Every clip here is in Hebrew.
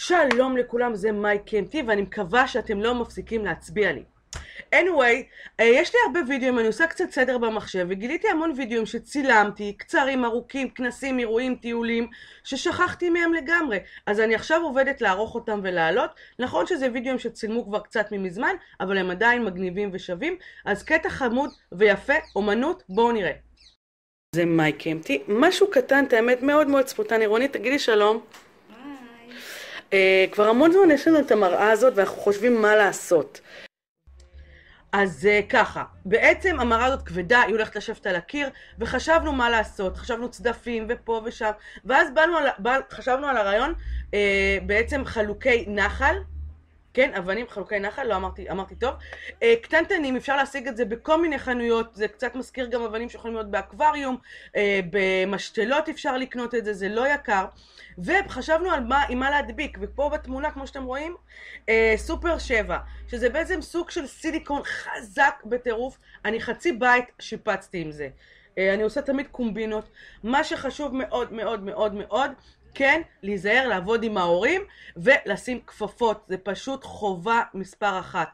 שלום לכולם, זה מייק קמפטי, ואני מקווה שאתם לא מפסיקים להצביע לי. anyway, אה, יש לי הרבה וידאוים, אני עושה קצת סדר במחשב, וגיליתי המון וידאוים שצילמתי, קצרים, ארוכים, כנסים, אירועים, טיולים, ששכחתי מהם לגמרי. אז אני עכשיו עובדת לערוך אותם ולהעלות. נכון שזה וידאוים שצילמו כבר קצת ממזמן, אבל הם עדיין מגניבים ושווים, אז קטע חמוד ויפה, אומנות, בואו נראה. זה מי קמפטי, משהו קטן, את האמת, מאוד מאוד ספונטני. רוני, תגידי שלום. אה, כבר המון זמן יש לנו את המראה הזאת ואנחנו חושבים מה לעשות. אז אה, ככה, בעצם המראה הזאת כבדה, היא הולכת לשבת על הקיר, וחשבנו מה לעשות, חשבנו צדפים ופה ושם, ואז באנו על, בא, חשבנו על הרעיון אה, בעצם חלוקי נחל, כן, אבנים, חלוקי נחל, לא אמרתי, אמרתי טוב. אה, קטנטנים, אפשר להשיג את זה בכל מיני חנויות, זה קצת מזכיר גם אבנים שיכולים להיות באקווריום, אה, במשתלות אפשר לקנות את זה, זה לא יקר. וחשבנו על מה, עם מה להדביק, ופה בתמונה, כמו שאתם רואים, אה, סופר שבע, שזה בעצם סוג של סיליקון חזק בטירוף, אני חצי בית שיפצתי עם זה. אה, אני עושה תמיד קומבינות. מה שחשוב מאוד מאוד מאוד מאוד כן להיזהר, לעבוד עם ההורים ולשים כפפות, זה פשוט חובה מספר אחת.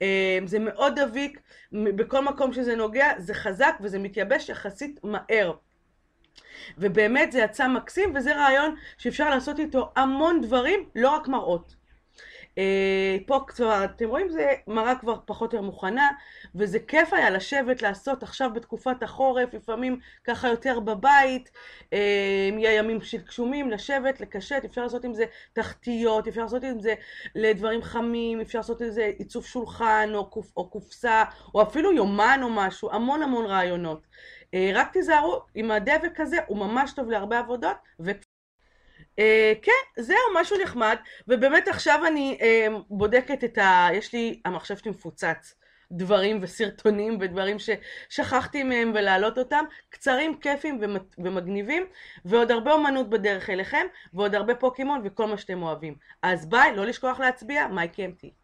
אמ, זה מאוד דביק, בכל מקום שזה נוגע זה חזק וזה מתייבש יחסית מהר. ובאמת זה יצא מקסים וזה רעיון שאפשר לעשות איתו המון דברים, לא רק מראות. אה, פה כבר, אתם רואים, זה מראה כבר פחות או יותר מוכנה, וזה כיף היה לשבת, לעשות עכשיו בתקופת החורף, לפעמים ככה יותר בבית, אה, אם יהיה ימים של גשומים, לשבת, לקשט, אפשר לעשות עם זה תחתיות, אפשר לעשות עם זה לדברים חמים, אפשר לעשות עם זה עיצוב שולחן, או, קופ, או קופסה, או אפילו יומן או משהו, המון המון רעיונות. אה, רק תיזהרו, עם הדבק הזה הוא ממש טוב להרבה עבודות, ו... Uh, כן, זהו, משהו נחמד, ובאמת עכשיו אני uh, בודקת את ה... יש לי, המחשב שלי מפוצץ דברים וסרטונים ודברים ששכחתי מהם ולהעלות אותם, קצרים, כיפים ומת... ומגניבים, ועוד הרבה אומנות בדרך אליכם, ועוד הרבה פוקימון וכל מה שאתם אוהבים. אז ביי, לא לשכוח להצביע, מייקי אמתי.